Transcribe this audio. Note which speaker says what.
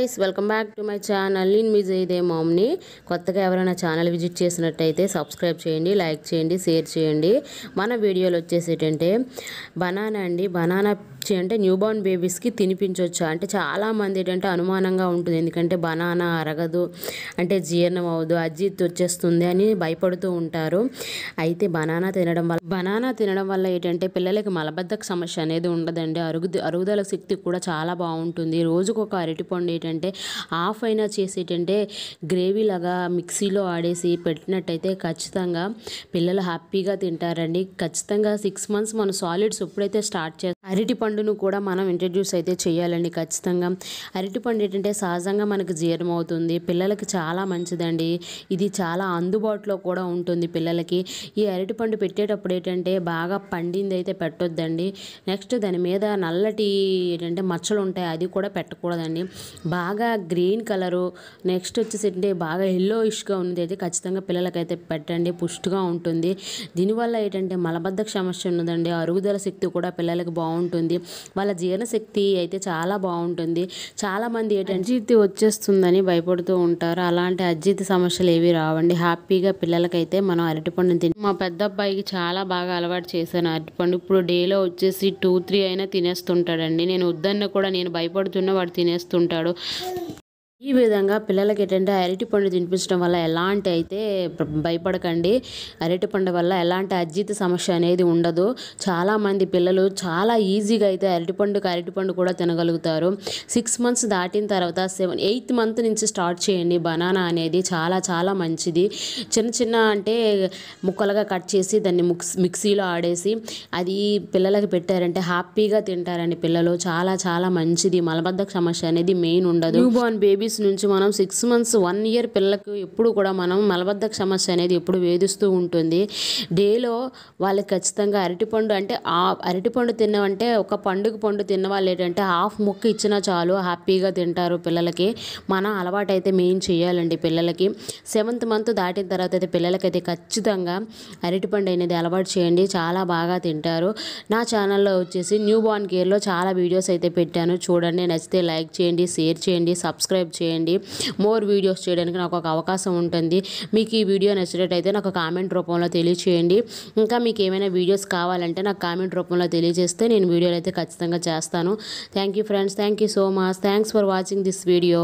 Speaker 1: guys welcome back to my channel నేను మీ జయదే మామ్ని కొత్తగా ఎవరైనా ఛానల్ విజిట్ చేసినట్టయితే సబ్స్క్రైబ్ చేయండి లైక్ చేయండి షేర్ చేయండి మన వీడియోలు వచ్చేసేటంటే బనానా అండి బనానా అంటే న్యూబార్న్ బేబీస్కి తినిపించవచ్చు అంటే చాలామంది ఏంటంటే అనుమానంగా ఉంటుంది ఎందుకంటే బనానా అరగదు అంటే జీర్ణం అవ్వదు అజీత్ వచ్చేస్తుంది అని భయపడుతూ ఉంటారు అయితే బనానా తినడం వల్ల బనానా తినడం వల్ల ఏంటంటే పిల్లలకి మలబద్ధక సమస్య అనేది ఉండదండి అరుగు అరుగుదల శక్తి కూడా చాలా బాగుంటుంది రోజుకు ఒక అరటిపండు ఏంటంటే ఆఫ్ అయినా చేసేటంటే గ్రేవీ లాగా మిక్సీలో ఆడేసి పెట్టినట్టయితే ఖచ్చితంగా పిల్లలు హ్యాపీగా తింటారండి ఖచ్చితంగా సిక్స్ మంత్స్ మనం సాలిడ్స్ ఎప్పుడైతే స్టార్ట్ చేస్తాం అరటిపండు అరటిపండును కూడా మనం ఇంట్రడ్యూస్ అయితే చేయాలండి ఖచ్చితంగా అరటిపండు ఏంటంటే సహజంగా మనకు జీర్ణం అవుతుంది పిల్లలకి చాలా మంచిదండి ఇది చాలా అందుబాటులో కూడా ఉంటుంది పిల్లలకి ఈ అరటిపండు పెట్టేటప్పుడు ఏంటంటే బాగా పండింది అయితే పెట్టొద్దండి నెక్స్ట్ దాని మీద నల్లటి ఏంటంటే మచ్చలు ఉంటాయి అది కూడా పెట్టకూడదండి బాగా గ్రీన్ కలరు నెక్స్ట్ వచ్చేసి ఏంటంటే బాగా ఇష్గా ఉన్నది అయితే ఖచ్చితంగా పిల్లలకైతే పెట్టండి పుష్టిగా ఉంటుంది దీనివల్ల ఏంటంటే మలబద్ధక సమస్య ఉన్నదండి అరుగుదల శక్తి కూడా పిల్లలకి బాగుంటుంది వాళ్ళ జీర్ణశక్తి అయితే చాలా బాగుంటుంది చాలామంది ఏంటంటే అజీర్తి వచ్చేస్తుందని భయపడుతూ ఉంటారు అలాంటి అజీర్తి సమస్యలు ఏవి రావండి హ్యాపీగా పిల్లలకైతే మనం అరటిపండు తిని మా పెద్ద అబ్బాయికి చాలా బాగా అలవాటు చేశాను అరటిపండు ఇప్పుడు డేలో వచ్చేసి టూ త్రీ అయినా తినేస్తుంటాడండి నేను వద్దన్న కూడా నేను భయపడుతున్నా వాడు తినేస్తుంటాడు ఈ విధంగా పిల్లలకి ఏంటంటే అరటిపండు తినిపించడం వల్ల ఎలాంటి అయితే భయపడకండి అరటిపండు వల్ల ఎలాంటి అజీత సమస్య అనేది ఉండదు చాలామంది పిల్లలు చాలా ఈజీగా అయితే అరటిపండుకి అరటిపండు కూడా తినగలుగుతారు సిక్స్ మంత్స్ దాటిన తర్వాత సెవెన్ ఎయిత్ మంత్ నుంచి స్టార్ట్ చేయండి బనానా అనేది చాలా చాలా మంచిది చిన్న చిన్న అంటే ముక్కలుగా కట్ చేసి దాన్ని మిక్సీలో ఆడేసి అది పిల్లలకి పెట్టారంటే హ్యాపీగా తింటారండి పిల్లలు చాలా చాలా మంచిది మలబద్ధక సమస్య అనేది మెయిన్ ఉండదు న్యూ బోర్న్ బేబీ బేబీస్ నుంచి మనం సిక్స్ మంత్స్ వన్ ఇయర్ పిల్లలకు ఎప్పుడు కూడా మనం మలబద్ధక సమస్య అనేది ఎప్పుడు వేధిస్తూ ఉంటుంది డేలో వాళ్ళకి ఖచ్చితంగా అరటిపండు అంటే ఆ అరటిపండు తిన్నామంటే ఒక పండుగ పండు తిన్న వాళ్ళు ఏంటంటే హాఫ్ ముక్క ఇచ్చినా చాలు హ్యాపీగా తింటారు పిల్లలకి మనం అలవాటైతే మెయిన్ చేయాలండి పిల్లలకి సెవెంత్ మంత్ దాటిన తర్వాత అయితే పిల్లలకైతే ఖచ్చితంగా అరటిపండు అనేది అలవాటు చేయండి చాలా బాగా తింటారు నా ఛానల్లో వచ్చేసి న్యూ బార్న్ కేర్లో చాలా వీడియోస్ అయితే పెట్టాను చూడండి నచ్చితే లైక్ చేయండి షేర్ చేయండి సబ్స్క్రైబ్ చేయండి చేయండి మోర్ వీడియోస్ చేయడానికి నాకు ఒక అవకాశం ఉంటుంది మీకు ఈ వీడియో నచ్చినట్టయితే నాకు కామెంట్ రూపంలో తెలియచేయండి ఇంకా మీకు ఏమైనా వీడియోస్ కావాలంటే నాకు కామెంట్ రూపంలో తెలియజేస్తే నేను వీడియోలు అయితే ఖచ్చితంగా చేస్తాను thank friends thank so much thanks for watching this video